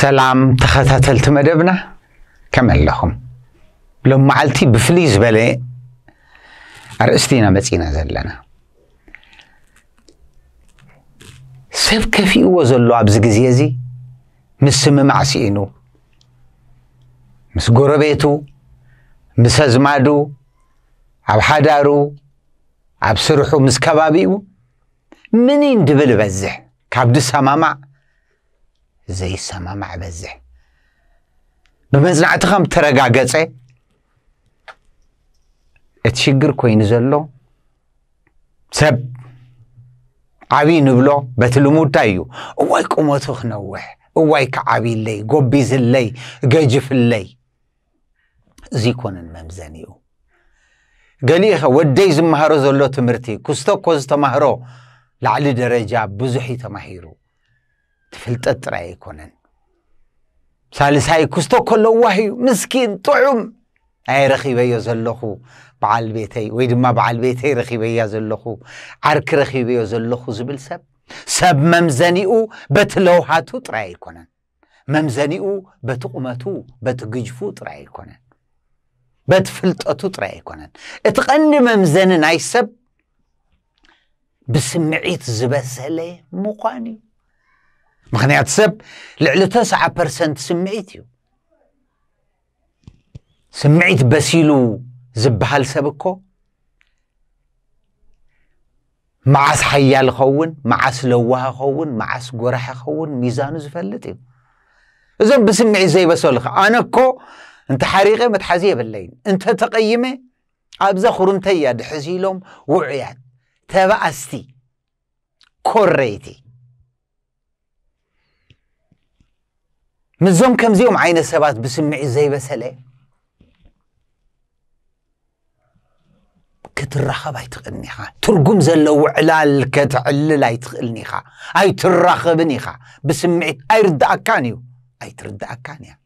ሰላም ተኸታተልቲ መደብና ከመ ኣለኹም ሎም መዓልቲ ብፍልይ ዝበለ ኣርእስቲ ኢና መፂና ዘለና ሰብ ከፊእዎ ዘሎ ኣብዚ ግዜ እዚ ምስ ስምማዕ ስኢኑ ምስ ጎረቤቱ ምስ ኣዝማዱ ኣብ ሓዳሩ ኣብ ስርሑ ምስ ከባቢኡ ምን እንድብል በዝሕ ካብ ድሰማማዕ زيسمامع بزه بمزنع تخم ترقع قصي اتشقر كوين زلو سب عبي نبلو بتلمو تايو اوايك اموتوخ نوح اوايك عبي اللي قبيز اللي قجف اللي زي كون الممزانيو قليخ ودي زمهرو زلو تمرتي كستو كوز تمهرو لعلي درجة بزحي تمهيرو تفلتت رايكونن سالساي كستو كلو وحيو مسكين طعم اي رخيبه يزلخو بعال بيتي ويدما بعال بيتي رخيبه يزلخو عرك رخيبه يزلخو زبل سب سب ممزنئو بتلوحاتو ترايكونن ممزنئو بتقمتو بتقجفو ترايكونن بتفلتتو ترايكونن اتقن ممزنن اي سب بسمعيت زبسلة مقاني مخنيات سب لعلى تسعة برسنت سمعيت يو سمعيت باسيلو زبها لسبكو معاس حيال خون معاس لوها خون معاس قرح خون ميزان زفلت يو إذن زي بسولخ أنا كو انت حريقي متحزية بالليل انت تقيمي أبزا خرمتي يا دحزيلوم وعيان تبأستي كريتي مزوم كم زيوم عين السبات بسمعي زي بسلة كترخب هاي تقلني خا ترقم زلو علال كتعلل هاي تقلني خا هاي ترخبني خا بسمعي هاي رد أكانيو هاي ترد أكانيا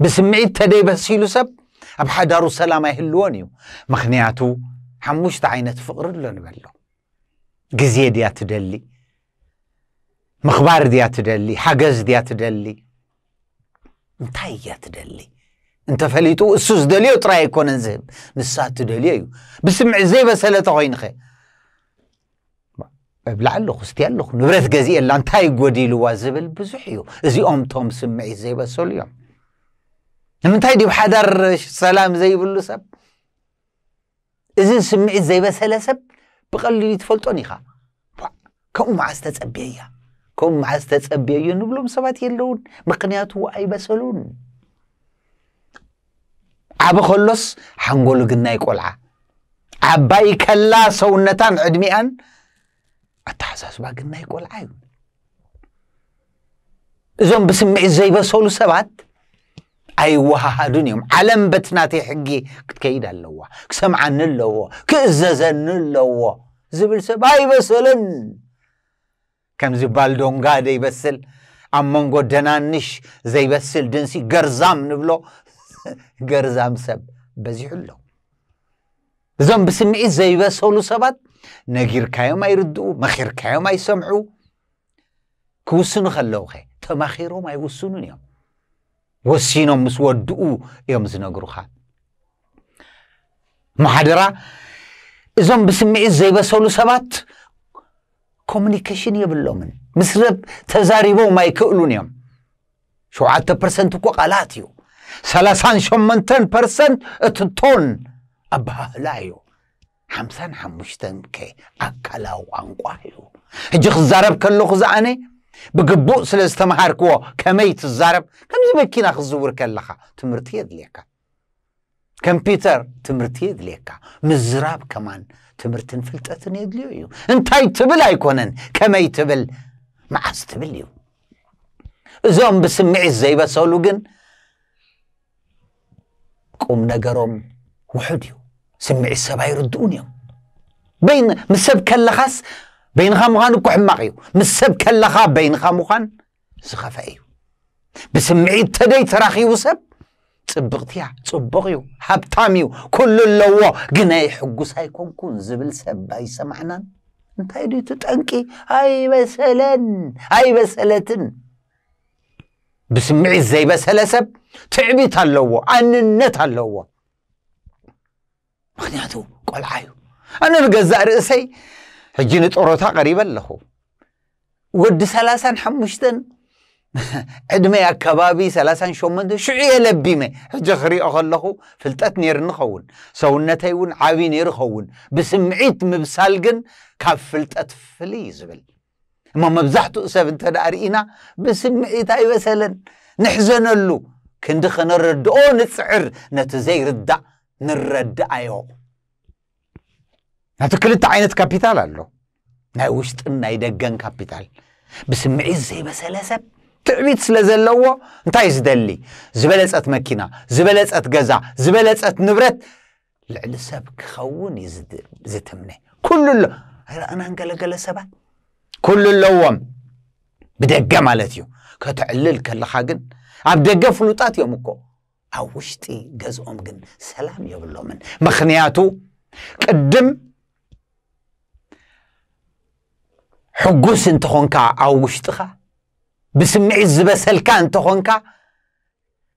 بسمعي تدي بسيلو سب أبحادارو سلام يهلونيو مخنياتو حموشت عينة فقر اللون بلو قزية ديات دلي مخبار ديات دلي حقز ديات دلي انتاي تدلي انت فليتو اسوس دليو تراي يكون انزهب نسات دليو بسمع زي بسالته غين خي بلعلو خستي اللو نبرث قزي اللان تاي قودي لوازب البزحيو ازي ام توم سمع زي بسول يوم من تاي سلام زي بلو سب ازي سمع زي بسالة سب بقل لي تفلتوني خا كم معاستة تسبيه ከም መዓዝ ተፀቢየ እዩ ንብሎም ሰባት የለውን ምክንያቱ ኣይበሰሉን ዓብ ከሎስ ሓንጎሉ ግናይ ቆልዓ ዓባይ ከላ ሰውነታን ዕድሚኣን ኣተሓሳስባ ግናይ ቆልዓ እዩ እዞም ብስምዒት ዘይበሰሉ ሰባት ኣይወሃሃዱን እዮም ዓለም በቲ ናተይ ሕጊ ክትከይድ ኣለዋ ክሰምዓኒ ኣለዎ ክእዘዘኒ ኣለዎ ዝብል ሰብ ኣይበሰለን كم زبال دونغا دي بسل عمانغو دنانش زي بسل دنسي قرزام نبلو قرزام سب بزي حلو زم بسمئي زي بسولو سبات نغير كايوم يردو مخير كايوم يسمعو كوسنو خلوخي تمخيروم يوسنون يوم وسينوم مس ودؤو يوم زنغروخا محاضرة زم بسمئي زي بسولو سبات كوميونيكيشن يبلومن مسرب تزاريبو ما يكؤلون يوم شو عادة برسنت وكو قالاتيو سلاسان شمنتن برسنت اتتون أبهلايو حمسان حمشتن كي أكلاو أنقوايو هجي خزارب كلو خزاني بقبو سلستمهار كو كميت الزارب كم زي بكينا خزور كلخا تمرتيد ليكا كمبيوتر تمرتيد ليكا مزراب كمان تمرتن فلتتن يدليو يو انتاي تبل ايكونن كمي تبل معاز تبل يو زوم بسمعي ازاي بسولو قن قوم نقروم وحد يو سمعي السباي ردون يو بين مسب كالخاس بين خاموخان وكو حماقيو مسب كالخا بين خاموخان سخفايو بسمعي تدي تراخي وسب سبغتيا صبغيو هبطاميو كل اللو غنا يحقس هايكون كون زبل سباي سمعنا انت هيدي تطنقي هاي بسلن هاي بسلتن بسمعي ازاي بسله سب تعبي تعبيت اللو اننت اللو مخنياتو عايو انا الغزا رئسي حجي نطروتا قريب اللهو ود حموشتن ادمي أكبابي سلاسان شومن دو شعي لبيمي حج خري أغلقو فلتات نير نخوون سونتي ون عاوي نير خوون بسمعيت مبسالقن كاف فلتات فليز بل ما مبزحتو أساب انت دارينا بسمعيت أي وسلن نحزن اللو كندخ نرد أو نتسعر نتزي رد نرد أيو نتو كلتا عينة كابيتال اللو نا وشت ان نايدقن كابيتال بسمعيت زي بسالا سب تعبيت سلازل زلوا انتاي زدلي زبلت ات ماكينة زبلت ات قزع زبلت ات نبرت لعل ساب كخون يزد زتمني كل اللو انا انقل قل سبا كل اللو بدقة مالتيو كتعلل كل حاجن عبدقة فلوطات يومكو اوشتي قز امقن سلام يا من مخنياتو كدم حقوس انتخونك اوشتخا بسمعي الزبسلكا انت خونكا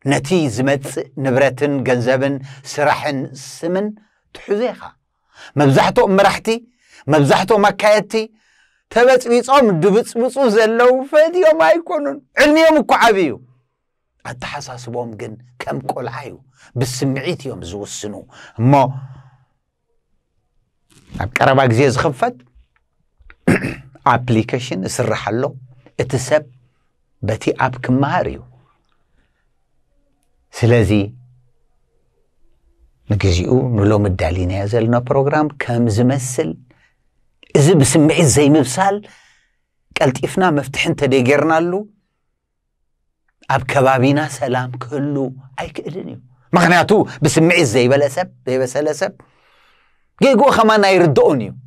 نتي زمت نبرتن جنزبن سرحن سمن تحزيخا مبزحتو مرحتي مبزحتو مكايتي تبت بيصوم دبت بصوص اللو فادي وما يكونون علمي يوم كعبيو التحساس بوم جن كم كل عيو بسمعيت يوم زوسنو ما كرباك زيز خفت ابلكيشن سرحلو اتسب بتي أبك ماريو سلازي نجزيو نلوم الدالين زلنا بروغرام كم زمسل إذا بسمعي زي مبسال قالت إفنا مفتح انت دي جرنالو أب كبابينا سلام كلو أي كإلنيو مغنياتو بسمعي زي بلا سب دي بسالة سب جيقو خمانا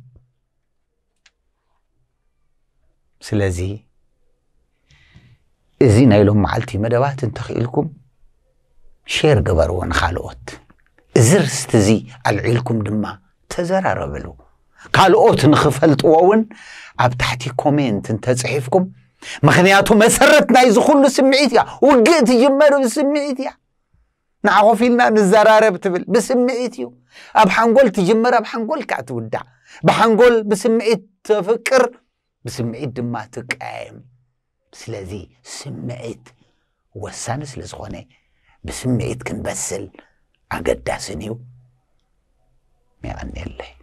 سلازي زين عليهم معلتي مدبات انتخيلكم شير قبر خالوت زر استزي العيلكم دما تزرع ربلو قال اوت نخفلت وون اب تحتي كومنت انت تصحيفكم مخنياتو مسرت نايز كل سمعيتيا وقيت يمر بسمعيتيا نعرفيلنا نزرارب تبل بسمعيتيو اب حنقول تجمر اب حنقول كاتودع بحنقول بسمعيت تفكر بسمعيت دما ايم ስለዚ ስምዒት ወሳኒ ስለ ዝኾነ ብስምዒት ክንበስል ኣገዳስን እዩ ሚቐኒየለይ